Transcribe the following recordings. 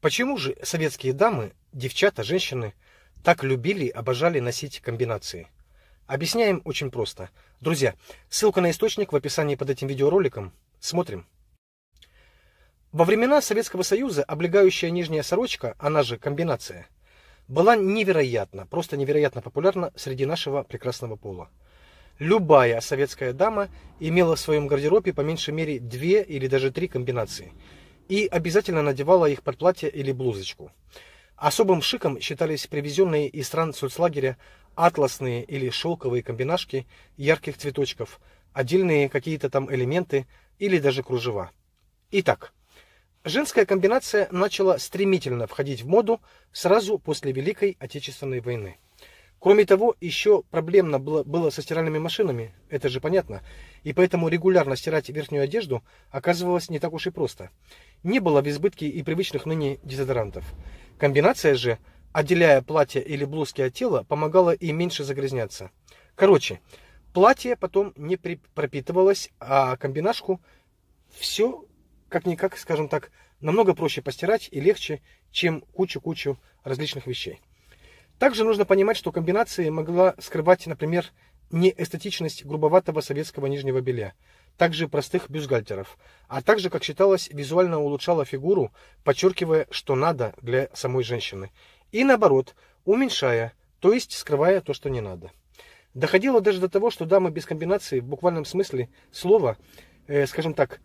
Почему же советские дамы, девчата, женщины так любили и обожали носить комбинации? Объясняем очень просто. Друзья, ссылка на источник в описании под этим видеороликом. Смотрим. Во времена Советского Союза облегающая нижняя сорочка, она же комбинация, была невероятно, просто невероятно популярна среди нашего прекрасного пола. Любая советская дама имела в своем гардеробе по меньшей мере две или даже три комбинации – и обязательно надевала их под платье или блузочку. Особым шиком считались привезенные из стран соцлагеря атласные или шелковые комбинашки ярких цветочков, отдельные какие-то там элементы или даже кружева. Итак, женская комбинация начала стремительно входить в моду сразу после Великой Отечественной войны. Кроме того, еще проблемно было, было со стиральными машинами, это же понятно, и поэтому регулярно стирать верхнюю одежду оказывалось не так уж и просто – не было в избытке и привычных ныне дезодорантов. Комбинация же, отделяя платье или блузки от тела, помогала и меньше загрязняться. Короче, платье потом не пропитывалось, а комбинашку все, как-никак, скажем так, намного проще постирать и легче, чем кучу-кучу различных вещей. Также нужно понимать, что комбинация могла скрывать, например, неэстетичность грубоватого советского нижнего белья – также простых бюстгальтеров, а также, как считалось, визуально улучшала фигуру, подчеркивая, что надо для самой женщины, и наоборот, уменьшая, то есть скрывая то, что не надо. Доходило даже до того, что дамы без комбинации в буквальном смысле слова, э, скажем так,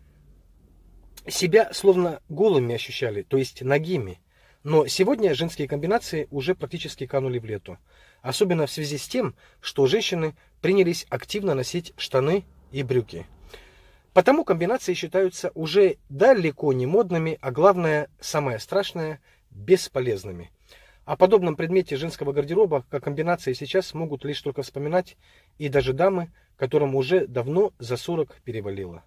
себя словно голыми ощущали, то есть ногими. Но сегодня женские комбинации уже практически канули в лету. Особенно в связи с тем, что женщины принялись активно носить штаны и брюки. Потому комбинации считаются уже далеко не модными, а главное, самое страшное, бесполезными. О подобном предмете женского гардероба, как комбинации, сейчас могут лишь только вспоминать и даже дамы, которым уже давно за 40 перевалило.